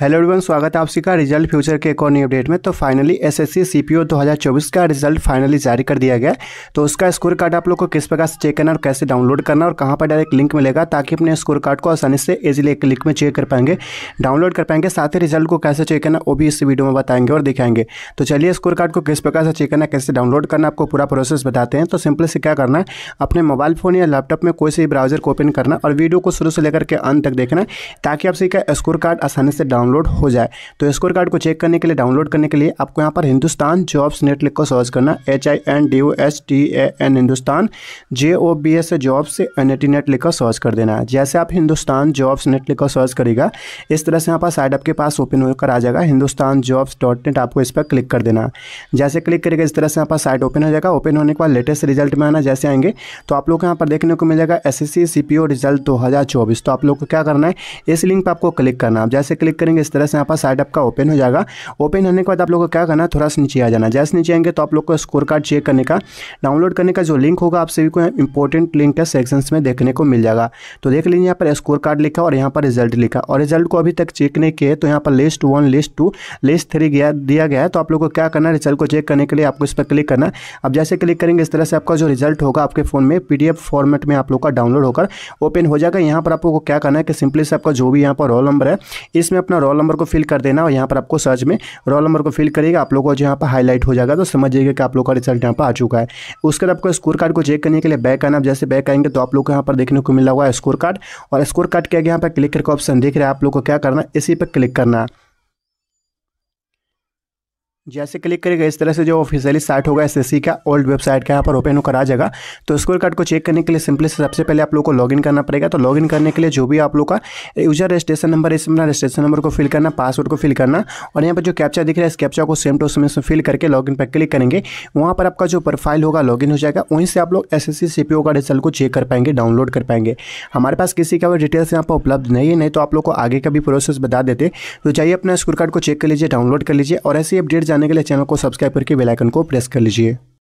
hello everyone स्वागत है आप सभी का रिजल्ट फ्यूचर के एक और इकोनॉमी अपडेट में तो फाइनली एसएससी सीपीओ 2024 का रिजल्ट फाइनली जारी कर दिया गया तो उसका स्कोर कार्ड आप लोग को किस प्रकार से चेक करना और कैसे डाउनलोड करना और कहां पर डायरेक्ट लिंक मिलेगा ताकि अपने स्कोर कार्ड को आसानी से इजिली एक क्लिक में चेक कर पाएंगे डाउनलोड कर पाएंगे साथ ही रिजल्ट को कैसे चेक करना वो भी इस वीडियो में बताएंगे और दिखाएंगे तो चलिए स्कोर कार्ड को किस प्रकार से चेक करना कैसे डाउनलोड करना आपको पूरा प्रोसेस बताते हैं तो सिंपली से क्या करना है अपने मोबाइल फोन या लैपटॉप में कोई से ब्राउजर को ओपन करना और वीडियो को शुरू से लेकर के अंत तक देखना ताकि आप सी का स्कोर कार्ड आसानी से डाउन डाउनलोड हो जाए तो स्कोर कार्ड को चेक करने के लिए डाउनलोड करने के लिए आपको यहाँ पर हिंदुस्तान जॉब्स नेट लिख कर सर्च करना H I N D O S T A N Hindustan J O B S jobs N E T net लिखकर सर्च कर देना है जैसे आप हिंदुस्तान जॉब्स नेट लिखकर सर्च करेगा इस तरह से यहाँ पर साइड आपके पास ओपन होकर आ जाएगा हिंदुस्तान जॉब्स डॉट नेट आपको इस पर क्लिक कर देना जैसे क्लिक करेगा इस तरह से यहाँ पर साइट ओपन हो जाएगा ओपन होने के बाद लेटेस्ट रिजल्ट में आना जैसे आएंगे तो आप लोग को यहाँ पर देखने को मिल जाएगा S S C C P O result दो हज़ार चौबीस तो आप लोग को क्या करना है इस लिंक पर आपको क्लिक करना आप जैसे क्लिक करेंगे करेंगे इस तरह से यहाँ पर साइड आपका ओपन हो जाएगा ओपन होने के बाद आप लोग को क्या करना है थोड़ा सा नीचे आ जाना जैसे नीचे आएंगे तो आप लोग को स्कोर कार्ड चेक करने का डाउनलोड करने का जो लिंक होगा आप सभी को इंपॉर्टेंट लिंक है सेक्शन में देखने को मिल जाएगा तो देख लीजिए यहाँ पर स्कोर कार्ड लिखा और यहाँ पर रिजल्ट लिखा और रिजल्ट को अभी तक चेक नहीं किया तो यहाँ पर list one list two list three गया दिया गया है तो आप लोग को क्या करना है रिजल्ट को चेक करने के लिए आपको इस पर क्लिक करना अब जैसे क्लिक करेंगे इस तरह से आपका जो रिजल्ट होगा आपके फ़ोन में पी फॉर्मेट में आप लोग का डाउनलोड होकर ओपन हो जाएगा यहाँ पर आपको क्या करना है कि सिंपली से आपका जो भी यहाँ पर रोल नंबर है इसमें अपना रोल नंबर को फिल कर देना और यहाँ पर आपको सर्च में रोल नंबर को फिल करिएगा आप लोग को यहाँ पर हाईलाइट हो जाएगा तो समझिएगा कि आप लोग का रिजल्ट यहाँ पर आ चुका है उसके बाद आपको स्कोर कार्ड को चेक करने के लिए बैक आना जैसे बैक आएंगे तो आप लोग को यहाँ पर देखने को मिला हुआ है स्कोर कार्ड और स्कोर कार्ड के आगे यहाँ पर क्लिक करके ऑप्शन देख रहे हैं आप लोग को क्या करना है इसी पर क्लिक करना है जैसे क्लिक करेगा इस तरह से जो ऑफिशियली साइट होगा एसएससी का ओल्ड वेबसाइट का यहाँ पर ओपन होकर आ जाएगा तो स्कोर कार्ड को चेक करने के लिए सिंपली से सबसे पहले आप लोगों को लॉगिन करना पड़ेगा तो लॉगिन करने के लिए जो भी आप लोग का यूजर रजिस्ट्रेशन नंबर इस अपना रजिस्ट्रेशन नंबर को फिल करना पासवर्ड को फिल करना और यहाँ पर जो कैप्चा दिख रहा है इस कैप्चा को सेम टू सेम से फिल करके लॉग पर क्लिक करेंगे वहाँ पर आपका जो प्रोफाइल होगा लॉगिन हो जाएगा वहीं से आप लोग एस एस का रिजल्ट को चेक कर पाएंगे डाउनलोड कर पाएंगे हमारे पास किसी का भी डिटेल्स यहाँ पर उपलब्ध नहीं है नहीं तो आप लोग को आगे का भी प्रोसेस बता देते तो चाहिए अपना स्कोर कार्ड को चेक कर लीजिए डाउनलोड कर लीजिए और ऐसी अपडेट जाने के लिए चैनल को सब्सक्राइब करके बेलाइकन को प्रेस कर लीजिए